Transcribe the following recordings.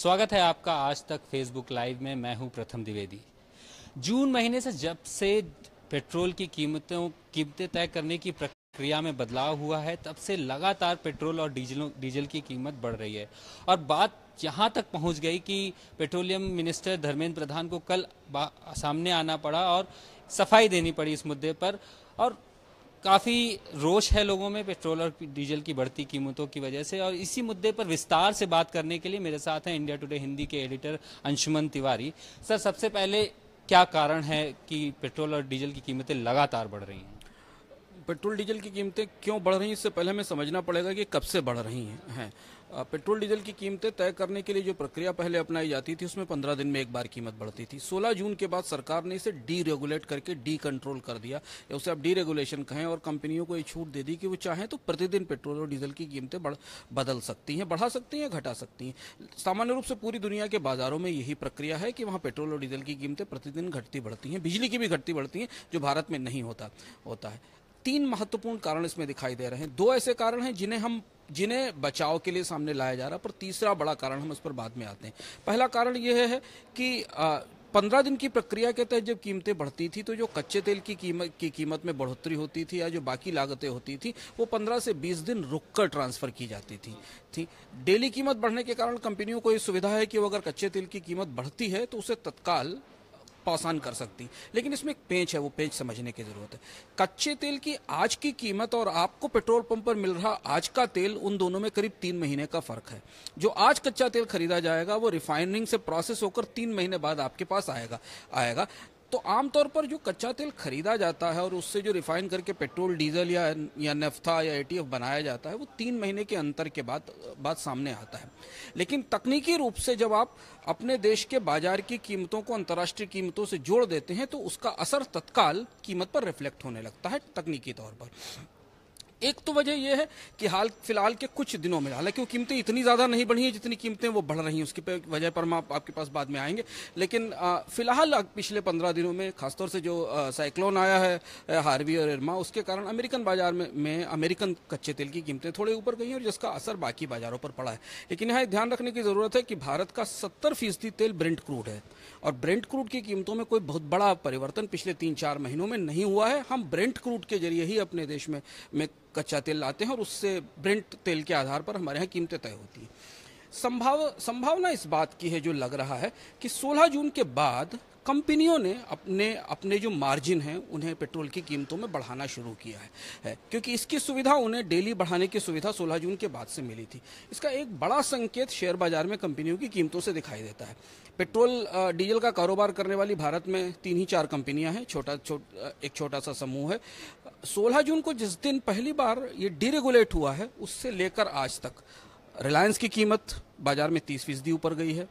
स्वागत है आपका आज तक फेसबुक लाइव में मैं हूं प्रथम द्विवेदी जून महीने से जब से पेट्रोल की कीमतों कीमतें तय करने की प्रक्रिया में बदलाव हुआ है तब से लगातार पेट्रोल और डीजल डीजल की कीमत बढ़ रही है और बात यहां तक पहुंच गई कि पेट्रोलियम मिनिस्टर धर्मेंद्र प्रधान को कल सामने आना पड़ा और सफाई देनी पड़ी इस मुद्दे पर और काफ़ी रोष है लोगों में पेट्रोल और डीजल की बढ़ती कीमतों की वजह से और इसी मुद्दे पर विस्तार से बात करने के लिए मेरे साथ हैं इंडिया टुडे हिंदी के एडिटर अंशुमन तिवारी सर सबसे पहले क्या कारण है कि पेट्रोल और डीजल की कीमतें लगातार बढ़ रही हैं पेट्रोल डीजल की कीमतें क्यों बढ़ रही हैं इससे पहले हमें समझना पड़ेगा कि कब से बढ़ रही हैं है। पेट्रोल डीजल की कीमतें तय करने के लिए जो प्रक्रिया पहले अपनाई जाती थी उसमें पंद्रह दिन में एक बार कीमत बढ़ती थी सोलह जून के बाद सरकार ने इसे डी रेगुलेट करके डी कंट्रोल कर दिया या उसे आप डी रेगुलेशन कहें और कंपनियों को ये छूट दे दी कि वो चाहें तो प्रतिदिन पेट्रोल और डीजल की कीमतें बदल सकती हैं बढ़ा सकती हैं घटा सकती हैं सामान्य रूप से पूरी दुनिया के बाजारों में यही प्रक्रिया है कि वहाँ पेट्रोल और डीजल की कीमतें प्रतिदिन घटती बढ़ती हैं बिजली की भी घटती बढ़ती हैं जो भारत में नहीं होता होता है तीन महत्वपूर्ण कारण इसमें दिखाई दे रहे हैं दो ऐसे कारण हैं जिन्हें हम जिन्हें बचाव के लिए सामने लाया जा रहा है पर तीसरा बड़ा कारण हम इस पर बाद में आते हैं पहला कारण यह है कि आ, पंद्रह दिन की प्रक्रिया के तहत जब कीमतें बढ़ती थी तो जो कच्चे तेल की कीमत की कीमत में बढ़ोतरी होती थी या जो बाकी लागतें होती थी वो पंद्रह से बीस दिन रुककर ट्रांसफर की जाती थी थी डेली कीमत बढ़ने के कारण कंपनियों को ये सुविधा है कि वो अगर कच्चे तेल की कीमत बढ़ती है तो उसे तत्काल पासान कर सकती लेकिन इसमें एक पेंच है वो पेंच समझने की ज़रूरत है कच्चे तेल की आज की कीमत और आपको पेट्रोल पंप पर मिल रहा आज का तेल उन दोनों में करीब तीन महीने का फ़र्क है जो आज कच्चा तेल खरीदा जाएगा वो रिफाइनिंग से प्रोसेस होकर तीन महीने बाद आपके पास आएगा आएगा तो आमतौर पर जो कच्चा तेल खरीदा जाता है और उससे जो रिफाइन करके पेट्रोल डीजल या या नफ्था या एटीएफ बनाया जाता है वो तीन महीने के अंतर के बाद बाद सामने आता है लेकिन तकनीकी रूप से जब आप अपने देश के बाजार की कीमतों को अंतर्राष्ट्रीय कीमतों से जोड़ देते हैं तो उसका असर तत्काल कीमत पर रिफ्लेक्ट होने लगता है तकनीकी तौर पर एक तो वजह यह है कि हाल फिलहाल के कुछ दिनों में हालांकि वो कीमतें इतनी ज़्यादा नहीं बढ़ी हैं जितनी कीमतें वो बढ़ रही हैं उसकी वजह पर हम आप, आपके पास बाद में आएंगे लेकिन फिलहाल पिछले पंद्रह दिनों में खासतौर से जो साइक्लोन आया है हार्वी और इरमा उसके कारण अमेरिकन बाजार में, में अमेरिकन कच्चे तेल की कीमतें थोड़े ऊपर गई हैं और जिसका असर बाकी बाजारों पर पड़ा है लेकिन यहाँ ध्यान रखने की ज़रूरत है कि भारत का सत्तर फीसदी तेल ब्रेंट क्रूड है और ब्रेंट क्रूड की कीमतों में कोई बहुत बड़ा परिवर्तन पिछले तीन चार महीनों में नहीं हुआ है हम ब्रेंट क्रूड के जरिए ही अपने देश में में कच्चा तेल लाते हैं और उससे ब्रेंट तेल के आधार पर हमारे यहाँ कीमतें तय होती हैं संभाव संभावना इस बात की है जो लग रहा है कि 16 जून के बाद कंपनियों ने अपने अपने जो मार्जिन हैं उन्हें पेट्रोल की कीमतों में बढ़ाना शुरू किया है, है क्योंकि इसकी सुविधा उन्हें डेली बढ़ाने की सुविधा 16 जून के बाद से मिली थी इसका एक बड़ा संकेत शेयर बाजार में कंपनियों की कीमतों से दिखाई देता है पेट्रोल डीजल का कारोबार करने वाली भारत में तीन ही चार कंपनियां हैं छोटा छोट एक छोटा सा समूह है 16 जून को जिस दिन पहली बार ये डीरेगुलेट हुआ है उससे लेकर आज तक रिलायंस की कीमत बाजार में तीस फीसदी ऊपर गई है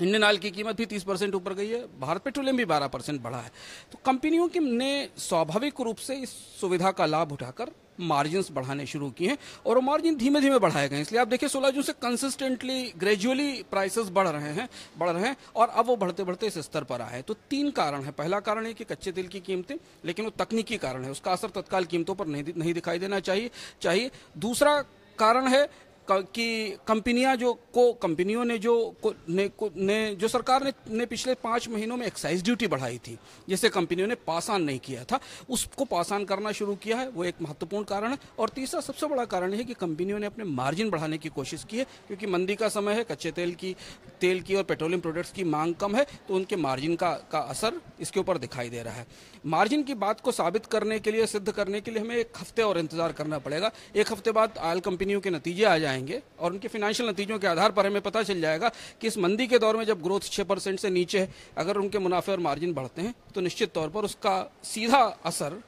इंडियन ऑयल की कीमत भी तीस परसेंट ऊपर गई है भारत पेट्रोलियम भी बारह परसेंट बढ़ा है तो कंपनियों की ने स्वाभाविक रूप से इस सुविधा का लाभ उठाकर मार्जिन बढ़ाने शुरू किए हैं और मार्जिन धीमे धीमे बढ़ाए गए इसलिए आप देखिए सोलह जून से कंसिस्टेंटली ग्रेजुअली प्राइसेस बढ़ रहे हैं बढ़ रहे हैं और अब वो बढ़ते बढ़ते इस स्तर पर आए तो तीन कारण है पहला कारण है कि कच्चे तेल की कीमतें लेकिन वो तकनीकी कारण है उसका असर तत्काल कीमतों पर नहीं नहीं दिखाई देना चाहिए चाहिए दूसरा कारण है कि कंपनियां जो को कंपनियों ने जो को, ने, को, ने जो सरकार ने, ने पिछले पाँच महीनों में एक्साइज ड्यूटी बढ़ाई थी जिसे कंपनियों ने पास ऑन नहीं किया था उसको पास ऑन करना शुरू किया है वो एक महत्वपूर्ण कारण है और तीसरा सबसे बड़ा कारण है कि कंपनियों ने अपने मार्जिन बढ़ाने की कोशिश की है क्योंकि मंदी का समय है कच्चे तेल की तेल की और पेट्रोलियम प्रोडक्ट्स की मांग कम है तो उनके मार्जिन का का असर इसके ऊपर दिखाई दे रहा है मार्जिन की बात को साबित करने के लिए सिद्ध करने के लिए हमें एक हफ्ते और इंतजार करना पड़ेगा एक हफ्ते बाद आयल कंपनियों के नतीजे आ जाए आएंगे और उनके फाइनेंशियल नतीजों के आधार पर हमें पता चल जाएगा कि इस मंदी के दौर में जब ग्रोथ छः परसेंट से नीचे है अगर उनके मुनाफे और मार्जिन बढ़ते हैं तो निश्चित तौर पर उसका सीधा असर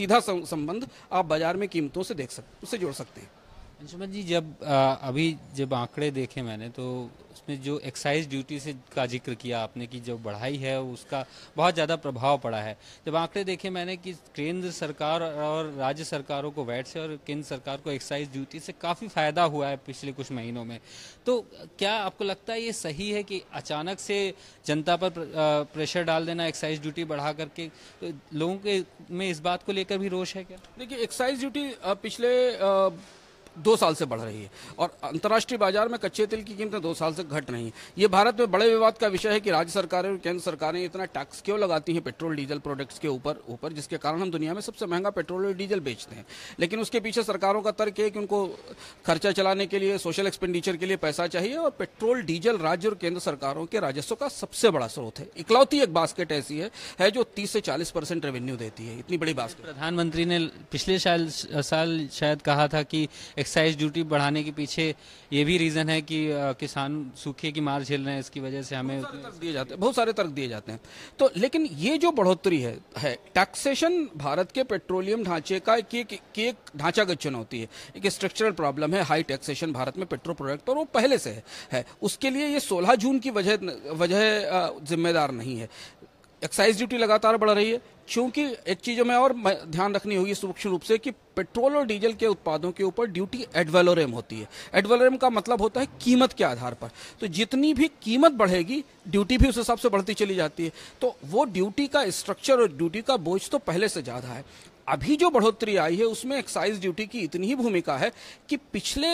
सीधा संबंध आप बाजार में कीमतों से देख सकते उससे जोड़ सकते हैं अंशुमन जी जब आ, अभी जब आंकड़े देखे मैंने तो उसमें जो एक्साइज ड्यूटी से का जिक्र किया आपने कि जो बढ़ाई है उसका बहुत ज़्यादा प्रभाव पड़ा है जब आंकड़े देखे मैंने कि केंद्र सरकार और राज्य सरकारों को वैट से और केंद्र सरकार को एक्साइज ड्यूटी से काफ़ी फ़ायदा हुआ है पिछले कुछ महीनों में तो क्या आपको लगता है ये सही है कि अचानक से जनता पर प्रेशर डाल देना एक्साइज ड्यूटी बढ़ा करके तो लोगों के में इस बात को लेकर भी रोष है क्या देखिए एक्साइज ड्यूटी पिछले आ, दो साल से बढ़ रही है और अंतर्राष्ट्रीय बाजार में कच्चे तेल की कीमतें दो साल से घट रही हैं ये भारत में बड़े विवाद का विषय है कि राज्य सरकारें और केंद्र सरकारें इतना टैक्स क्यों लगाती हैं पेट्रोल डीजल प्रोडक्ट्स के ऊपर ऊपर जिसके कारण हम दुनिया में सबसे महंगा पेट्रोल और डीजल बेचते हैं लेकिन उसके पीछे सरकारों का तर्क है कि उनको खर्चा चलाने के लिए सोशल एक्सपेंडिचर के लिए पैसा चाहिए और पेट्रोल डीजल राज्य और केंद्र सरकारों के राजस्व का सबसे बड़ा स्रोत है इकलौती एक बास्केट ऐसी है, है जो तीस से चालीस परसेंट रेवेन्यू देती है इतनी बड़ी बास्केट प्रधानमंत्री ने पिछले साल साल शायद कहा था कि एक्साइज ड्यूटी बढ़ाने के पीछे ये भी रीज़न है कि किसान सूखे की मार झेल रहे हैं इसकी वजह से हमें तर्क दिए जाते हैं बहुत सारे तर्क दिए जाते हैं तो लेकिन ये जो बढ़ोतरी है है टैक्सेशन भारत के पेट्रोलियम ढांचे का एक ढांचागत चुनौती है एक स्ट्रक्चरल प्रॉब्लम है हाई टैक्सेशन भारत में पेट्रोल प्रोडक्ट पर वो पहले से है, है। उसके लिए ये सोलह जून की वजह वजह जिम्मेदार नहीं है एक्साइज ड्यूटी लगातार बढ़ रही है क्योंकि एक चीज में और ध्यान रखनी होगी सूक्ष्म रूप से कि पेट्रोल और डीजल के उत्पादों के ऊपर ड्यूटी एडवेलोरेम होती है एडवेलोरेम का मतलब होता है कीमत के आधार पर तो जितनी भी कीमत बढ़ेगी ड्यूटी भी उस हिसाब से बढ़ती चली जाती है तो वो ड्यूटी का स्ट्रक्चर और ड्यूटी का बोझ तो पहले से ज़्यादा है अभी जो बढ़ोतरी आई है उसमें एक्साइज ड्यूटी की इतनी ही भूमिका है कि पिछले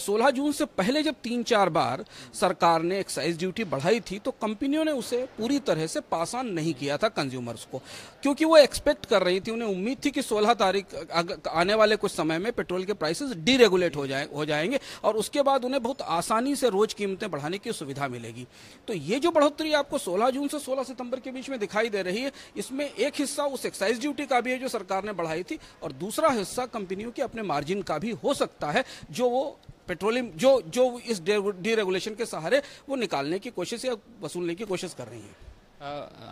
16 जून से पहले जब तीन चार बार सरकार ने एक्साइज ड्यूटी बढ़ाई थी तो कंपनियों ने उसे पूरी तरह से पास ऑन नहीं किया था कंज्यूमर्स को क्योंकि वो एक्सपेक्ट कर रही थी उन्हें उम्मीद थी कि 16 तारीख आने वाले कुछ समय में पेट्रोल के प्राइसेस डीरेगुलेट हो जाए हो जाएंगे और उसके बाद उन्हें बहुत आसानी से रोज कीमतें बढ़ाने की सुविधा मिलेगी तो ये जो बढ़ोतरी आपको सोलह जून से सोलह सितंबर के बीच में दिखाई दे रही है इसमें एक हिस्सा उस एक्साइज ड्यूटी का भी है जो सरकार ने बढ़ाई थी और दूसरा हिस्सा कंपनियों के अपने मार्जिन का भी हो सकता है जो वो पेट्रोलियम जो जो इस डीरेगुलेशन के सहारे वो निकालने की कोशिश या वसूलने की कोशिश कर रही है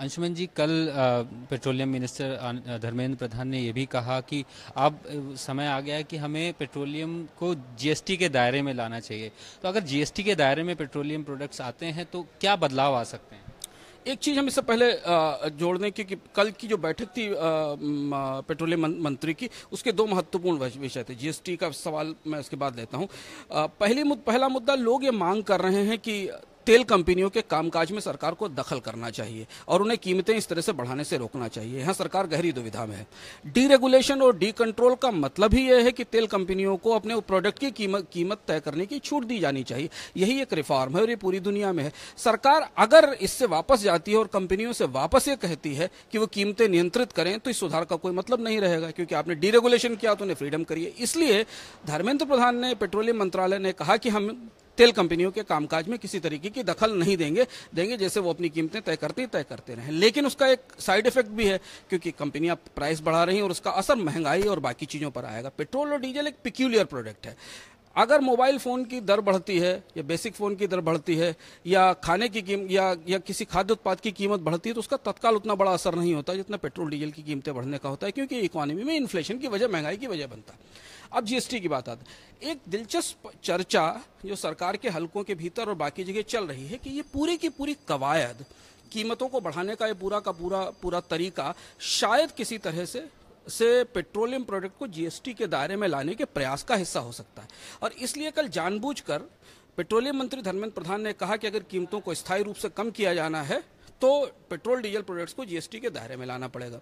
अंशुमन जी कल पेट्रोलियम मिनिस्टर धर्मेंद्र प्रधान ने यह भी कहा कि अब समय आ गया है कि हमें पेट्रोलियम को जीएसटी के दायरे में लाना चाहिए तो अगर जीएसटी के दायरे में पेट्रोलियम प्रोडक्ट्स आते हैं तो क्या बदलाव आ सकते हैं एक चीज हम इससे पहले जोड़ने की कि कल की जो बैठक थी पेट्रोलियम मंत्री की उसके दो महत्वपूर्ण विषय थे जीएसटी का सवाल मैं उसके बाद लेता हूं पहली मुद, पहला मुद्दा लोग ये मांग कर रहे हैं कि तेल कंपनियों के कामकाज में सरकार को दखल करना चाहिए और उन्हें कीमतें इस तरह से बढ़ाने से रोकना चाहिए यहाँ सरकार गहरी दुविधा में है डीरेगुलेशन और डी कंट्रोल का मतलब ही यह है कि तेल कंपनियों को अपने प्रोडक्ट की कीमत कीमत तय करने की छूट दी जानी चाहिए यही एक रिफॉर्म है और ये पूरी दुनिया में है सरकार अगर इससे वापस जाती है और कंपनियों से वापस ये कहती है कि वो कीमतें नियंत्रित करें तो इस सुधार का कोई मतलब नहीं रहेगा क्योंकि आपने डीरेगुलेशन किया तो उन्हें फ्रीडम करिए इसलिए धर्मेंद्र प्रधान ने पेट्रोलियम मंत्रालय ने कहा कि हम तेल कंपनियों के कामकाज में किसी तरीके की दखल नहीं देंगे देंगे जैसे वो अपनी कीमतें तय करती तय करते रहें लेकिन उसका एक साइड इफेक्ट भी है क्योंकि कंपनियां प्राइस बढ़ा रही हैं और उसका असर महंगाई और बाकी चीज़ों पर आएगा पेट्रोल और डीजल एक पिक्यूलियर प्रोडक्ट है अगर मोबाइल फ़ोन की दर बढ़ती है या बेसिक फ़ोन की दर बढ़ती है या खाने की कीमत या या किसी खाद्य उत्पाद की कीमत बढ़ती है तो उसका तत्काल उतना बड़ा असर नहीं होता जितना पेट्रोल डीजल की कीमतें बढ़ने का होता है क्योंकि इकोनॉमी में इन्फ्लेशन की वजह महंगाई की वजह बनता है अब जीएसटी की बात आती एक दिलचस्प चर्चा जो सरकार के हलकों के भीतर और बाकी जगह चल रही है कि ये पूरी की पूरी कवायद कीमतों को बढ़ाने का ये पूरा का पूरा पूरा तरीका शायद किसी तरह से से पेट्रोलियम प्रोडक्ट को जीएसटी के दायरे में लाने के प्रयास का हिस्सा हो सकता है और इसलिए कल जानबूझकर पेट्रोलियम मंत्री धर्मेंद्र प्रधान ने कहा कि अगर कीमतों को स्थायी रूप से कम किया जाना है तो पेट्रोल डीजल प्रोडक्ट्स को जीएसटी के दायरे में लाना पड़ेगा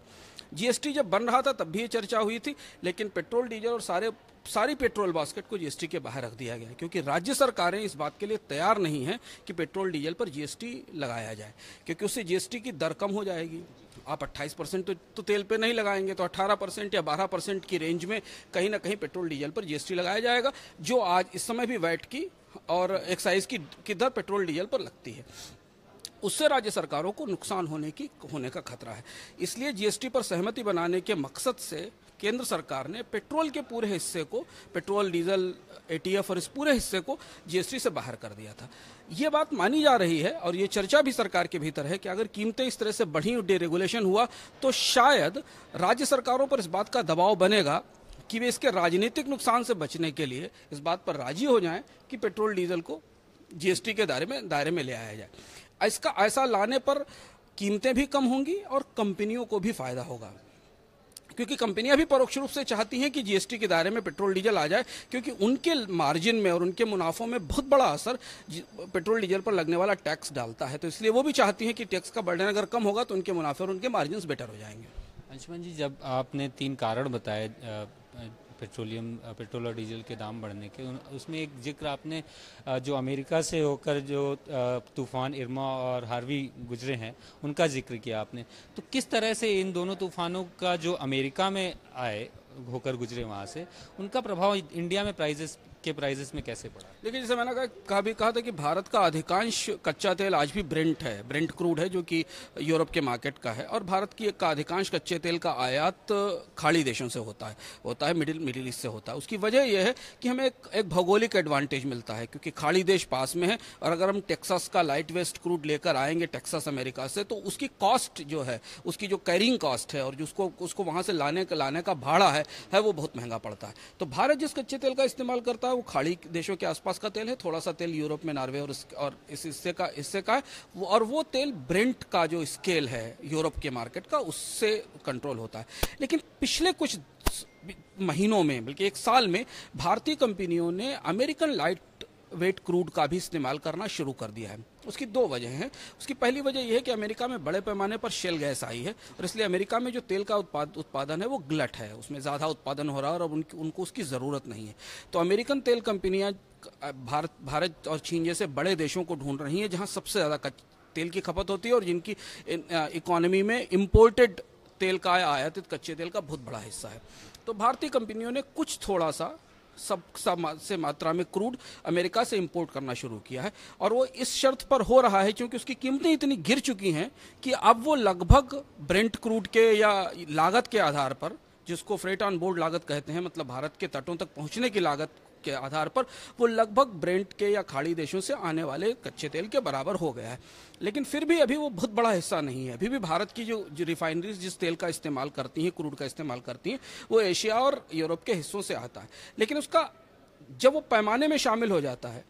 जीएसटी जब बन रहा था तब भी ये चर्चा हुई थी लेकिन पेट्रोल डीजल और सारे सारी पेट्रोल बास्केट को जीएसटी के बाहर रख दिया गया क्योंकि राज्य सरकारें इस बात के लिए तैयार नहीं है कि पेट्रोल डीजल पर जीएसटी लगाया जाए क्योंकि उससे जीएसटी की दर कम हो जाएगी आप 28 परसेंट तो, तो तेल पे नहीं लगाएंगे तो 18 परसेंट या 12 परसेंट की रेंज में कहीं ना कहीं पेट्रोल डीजल पर जीएसटी लगाया जाएगा जो आज इस समय भी वैट की और एक्साइज की, की दर पेट्रोल डीजल पर लगती है उससे राज्य सरकारों को नुकसान होने की होने का खतरा है इसलिए जीएसटी पर सहमति बनाने के मकसद से केंद्र सरकार ने पेट्रोल के पूरे हिस्से को पेट्रोल डीजल एटीएफ और इस पूरे हिस्से को जीएसटी से बाहर कर दिया था ये बात मानी जा रही है और ये चर्चा भी सरकार के भीतर है कि अगर कीमतें इस तरह से बढ़ी डिरेगुलेशन हुआ तो शायद राज्य सरकारों पर इस बात का दबाव बनेगा कि वे इसके राजनीतिक नुकसान से बचने के लिए इस बात पर राजी हो जाएं कि पेट्रोल डीजल को जीएसटी के दायरे में दायरे में ले आया जाए इसका ऐसा लाने पर कीमतें भी कम होंगी और कंपनियों को भी फायदा होगा क्योंकि कंपनियां भी परोक्ष रूप से चाहती हैं कि जीएसटी के दायरे में पेट्रोल डीजल आ जाए क्योंकि उनके मार्जिन में और उनके मुनाफों में बहुत बड़ा असर पेट्रोल डीजल पर लगने वाला टैक्स डालता है तो इसलिए वो भी चाहती हैं कि टैक्स का बर्डन अगर कम होगा तो उनके मुनाफे और उनके मार्जिन बेटर हो जाएंगे अंशुमन जी जब आपने तीन कारण बताए पेट्रोलियम पेट्रोल और डीजल के दाम बढ़ने के उसमें एक जिक्र आपने जो अमेरिका से होकर जो तूफान इरमा और हार्वी गुजरे हैं उनका जिक्र किया आपने तो किस तरह से इन दोनों तूफानों का जो अमेरिका में आए होकर गुजरे वहाँ से उनका प्रभाव इंडिया में प्राइजेस के प्राइसेस में कैसे पड़ा देखिए जैसे मैंने कहा भी कहा था कि भारत का अधिकांश कच्चा तेल आज भी ब्रेंट है ब्रेंट क्रूड है जो कि यूरोप के मार्केट का है और भारत की का अधिकांश कच्चे तेल का आयात खाड़ी देशों से होता है होता है मिडिल मिडिल ईस्ट से होता है उसकी वजह यह है कि हमें एक, एक भौगोलिक एडवांटेज मिलता है क्योंकि खाड़ी देश पास में है और अगर हम टेक्सास का लाइट वेस्ट क्रूड लेकर आएंगे टेक्सास अमेरिका से तो उसकी कॉस्ट जो है उसकी जो कैरिंग कॉस्ट है और जिसको उसको वहां से लाने लाने का भाड़ा है, है वो बहुत महंगा पड़ता है तो भारत जिस कच्चे तेल का इस्तेमाल करता है होगा वो खाड़ी देशों के आसपास का तेल है थोड़ा सा तेल यूरोप में नॉर्वे और और इस हिस्से का हिस्से का है और वो तेल ब्रेंट का जो स्केल है यूरोप के मार्केट का उससे कंट्रोल होता है लेकिन पिछले कुछ महीनों में बल्कि एक साल में भारतीय कंपनियों ने अमेरिकन लाइट वेट क्रूड का भी इस्तेमाल करना शुरू कर दिया है उसकी दो वजह हैं उसकी पहली वजह यह है कि अमेरिका में बड़े पैमाने पर शेल गैस आई है और इसलिए अमेरिका में जो तेल का उत्पाद उत्पादन है वो ग्लट है उसमें ज़्यादा उत्पादन हो रहा है और उनकी उनको उसकी ज़रूरत नहीं है तो अमेरिकन तेल कंपनियाँ भारत भारत और चीन जैसे बड़े देशों को ढूंढ रही हैं जहाँ सबसे ज़्यादा तेल की खपत होती है और जिनकी इकोनॉमी में इम्पोर्टेड तेल का आयातित कच्चे तेल का बहुत बड़ा हिस्सा है तो भारतीय कंपनियों ने कुछ थोड़ा सा सब से मात्रा में क्रूड अमेरिका से इंपोर्ट करना शुरू किया है और वो इस शर्त पर हो रहा है क्योंकि उसकी कीमतें इतनी गिर चुकी हैं कि अब वो लगभग ब्रेंट क्रूड के या लागत के आधार पर जिसको फ्रेट ऑन बोर्ड लागत कहते हैं मतलब भारत के तटों तक पहुंचने की लागत के आधार पर वो लगभग ब्रेंट के या खाड़ी देशों से आने वाले कच्चे तेल के बराबर हो गया है लेकिन फिर भी अभी वो बहुत बड़ा हिस्सा नहीं है अभी भी भारत की जो, जो रिफाइनरीज जिस तेल का इस्तेमाल करती हैं क्रूड का इस्तेमाल करती हैं वो एशिया और यूरोप के हिस्सों से आता है लेकिन उसका जब वो पैमाने में शामिल हो जाता है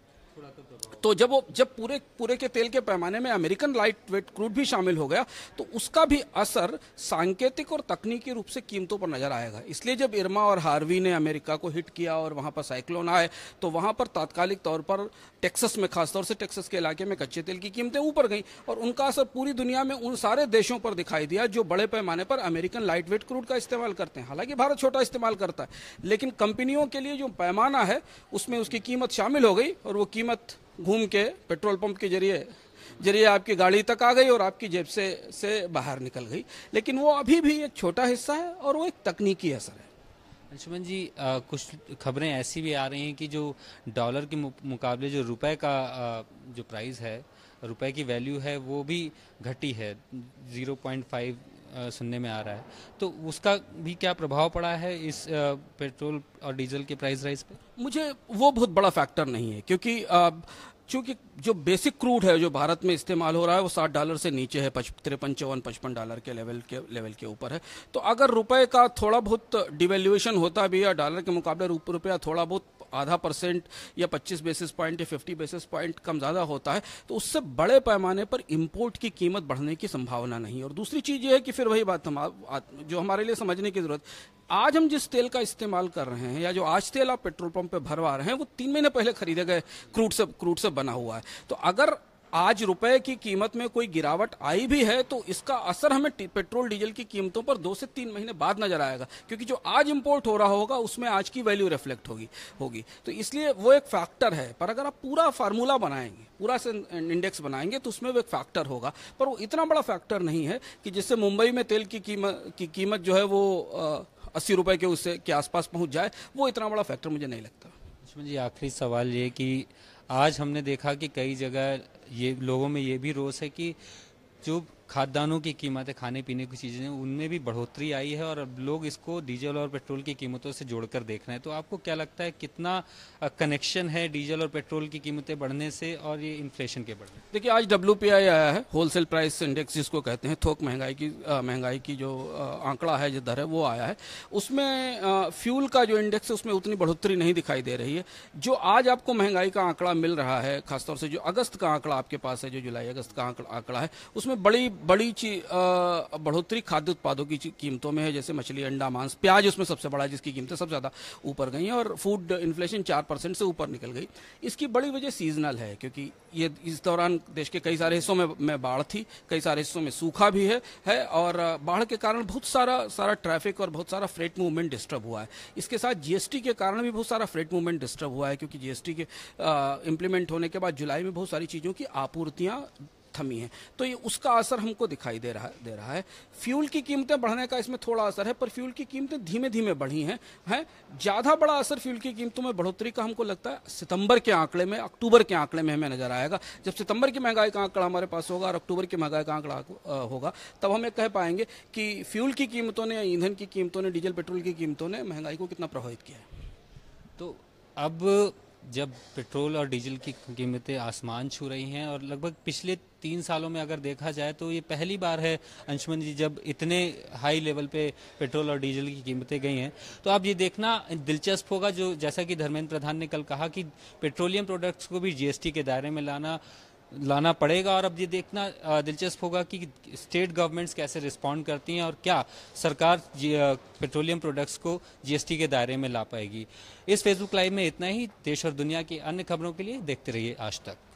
तो जब वो जब पूरे पूरे के तेल के पैमाने में अमेरिकन लाइट वेट क्रूड भी शामिल हो गया तो उसका भी असर सांकेतिक और तकनीकी रूप से कीमतों पर नजर आएगा इसलिए जब इरमा और हार्वी ने अमेरिका को हिट किया और वहां पर साइक्लोन आए तो वहां पर तात्कालिक तौर पर टेक्सस में खासतौर से टेक्सस के इलाके में कच्चे तेल की कीमतें ऊपर गई और उनका असर पूरी दुनिया में उन सारे देशों पर दिखाई दिया जो बड़े पैमाने पर अमेरिकन लाइट वेट क्रूड का इस्तेमाल करते हैं हालांकि भारत छोटा इस्तेमाल करता है लेकिन कंपनियों के लिए जो पैमाना है उसमें उसकी कीमत शामिल हो गई और वो कीमत कीमत घूम के पेट्रोल पंप के जरिए जरिए आपकी गाड़ी तक आ गई और आपकी जेब से से बाहर निकल गई लेकिन वो अभी भी एक छोटा हिस्सा है और वो एक तकनीकी असर है अंशुमन जी आ, कुछ खबरें ऐसी भी आ रही हैं कि जो डॉलर के मुकाबले जो रुपए का आ, जो प्राइस है रुपए की वैल्यू है वो भी घटी है फाइव सुनने में आ रहा है तो उसका भी क्या प्रभाव पड़ा है इस पेट्रोल और डीजल के प्राइस राइज पे मुझे वो बहुत बड़ा फैक्टर नहीं है क्योंकि चूंकि जो बेसिक क्रूड है जो भारत में इस्तेमाल हो रहा है वो साठ डॉलर से नीचे है तिरपन चौवन पचपन डॉलर के लेवल के लेवल के ऊपर है तो अगर रुपए का थोड़ा बहुत डिवेल्यूएशन होता भी या डॉलर के मुकाबले रुपया थोड़ा बहुत आधा परसेंट या 25 बेसिस पॉइंट या 50 बेसिस पॉइंट कम ज़्यादा होता है तो उससे बड़े पैमाने पर इम्पोर्ट की कीमत बढ़ने की संभावना नहीं और दूसरी चीज़ ये है कि फिर वही बात हम जो हमारे लिए समझने की ज़रूरत आज हम जिस तेल का इस्तेमाल कर रहे हैं या जो आज तेल आप पेट्रोल पंप पे भरवा रहे हैं वो तीन महीने पहले खरीदे गए क्रूड से क्रूड से बना हुआ है तो अगर आज रुपए की कीमत में कोई गिरावट आई भी है तो इसका असर हमें पेट्रोल डीजल की कीमतों पर दो से तीन महीने बाद नजर आएगा क्योंकि जो आज इंपोर्ट हो रहा होगा उसमें आज की वैल्यू रिफ्लेक्ट होगी होगी तो इसलिए वो एक फैक्टर है पर अगर आप पूरा फार्मूला बनाएंगे पूरा से इंडेक्स बनाएंगे तो उसमें वो एक फैक्टर होगा पर वो इतना बड़ा फैक्टर नहीं है कि जिससे मुंबई में तेल की कीमत की कीमत जो है वो अस्सी रुपए के उससे के आसपास पहुंच जाए वो इतना बड़ा फैक्टर मुझे नहीं लगता जी आखिरी सवाल ये कि आज हमने देखा कि कई जगह ये लोगों में ये भी रोष है कि जो खाद्यान्नों की कीमतें खाने पीने की चीज़ें उनमें भी बढ़ोतरी आई है और अब लोग इसको डीजल और पेट्रोल की कीमतों से जोड़कर देख रहे हैं तो आपको क्या लगता है कितना कनेक्शन है डीजल और पेट्रोल की कीमतें बढ़ने से और ये इन्फ्लेशन के बढ़ने देखिए आज डब्ल्यू आया है होलसेल प्राइस इंडेक्स जिसको कहते हैं थोक महंगाई की महंगाई की जो आंकड़ा है जो दर है वो आया है उसमें फ्यूल का जो इंडेक्स है उसमें उतनी बढ़ोतरी नहीं दिखाई दे रही है जो आज आपको महंगाई का आंकड़ा मिल रहा है खासतौर से जो अगस्त का आंकड़ा आपके पास है जो जुलाई अगस्त का आंकड़ा है उसमें बड़ी बड़ी ची बढ़ोतरी खाद्य उत्पादों की कीमतों में है जैसे मछली अंडा मांस प्याज उसमें सबसे बड़ा है जिसकी कीमतें सबसे ज़्यादा ऊपर गई हैं और फूड इन्फ्लेशन चार परसेंट से ऊपर निकल गई इसकी बड़ी वजह सीजनल है क्योंकि ये इस दौरान देश के कई सारे हिस्सों में, में बाढ़ थी कई सारे हिस्सों में सूखा भी है, है और बाढ़ के कारण बहुत सारा सारा ट्रैफिक और बहुत सारा फ्रेट मूवमेंट डिस्टर्ब हुआ है इसके साथ जीएसटी के कारण भी बहुत सारा फ्रेट मूवमेंट डिस्टर्ब हुआ है क्योंकि जीएसटी के इम्प्लीमेंट होने के बाद जुलाई में बहुत सारी चीज़ों की आपूर्तियाँ थमी है तो ये उसका असर हमको दिखाई दे रहा दे रहा है फ्यूल की कीमतें बढ़ने का इसमें थोड़ा असर है पर फ्यूल की कीमतें धीमे धीमे बढ़ी हैं हैं ज़्यादा बड़ा असर फ्यूल की कीमतों में बढ़ोतरी का हमको लगता है सितंबर के आंकड़े में अक्टूबर के आंकड़े में हमें नजर आएगा जब सितंबर की महंगाई का आंकड़ा हमारे पास होगा और अक्टूबर की महंगाई का आंकड़ा होगा तब हमें कह पाएंगे कि फ्यूल की कीमतों ने ईंधन की कीमतों ने डीजल पेट्रोल की कीमतों ने महंगाई को कितना प्रभावित किया है तो अब जब पेट्रोल और डीजल की कीमतें आसमान छू रही हैं और लगभग पिछले तीन सालों में अगर देखा जाए तो ये पहली बार है अंशुमन जी जब इतने हाई लेवल पे पेट्रोल और डीजल की कीमतें गई हैं तो आप ये देखना दिलचस्प होगा जो जैसा कि धर्मेंद्र प्रधान ने कल कहा कि पेट्रोलियम प्रोडक्ट्स को भी जीएसटी के दायरे में लाना लाना पड़ेगा और अब ये देखना दिलचस्प होगा कि स्टेट गवर्नमेंट्स कैसे रिस्पॉन्ड करती हैं और क्या सरकार पेट्रोलियम प्रोडक्ट्स को जीएसटी के दायरे में ला पाएगी इस फेसबुक लाइव में इतना ही देश और दुनिया की अन्य खबरों के लिए देखते रहिए आज तक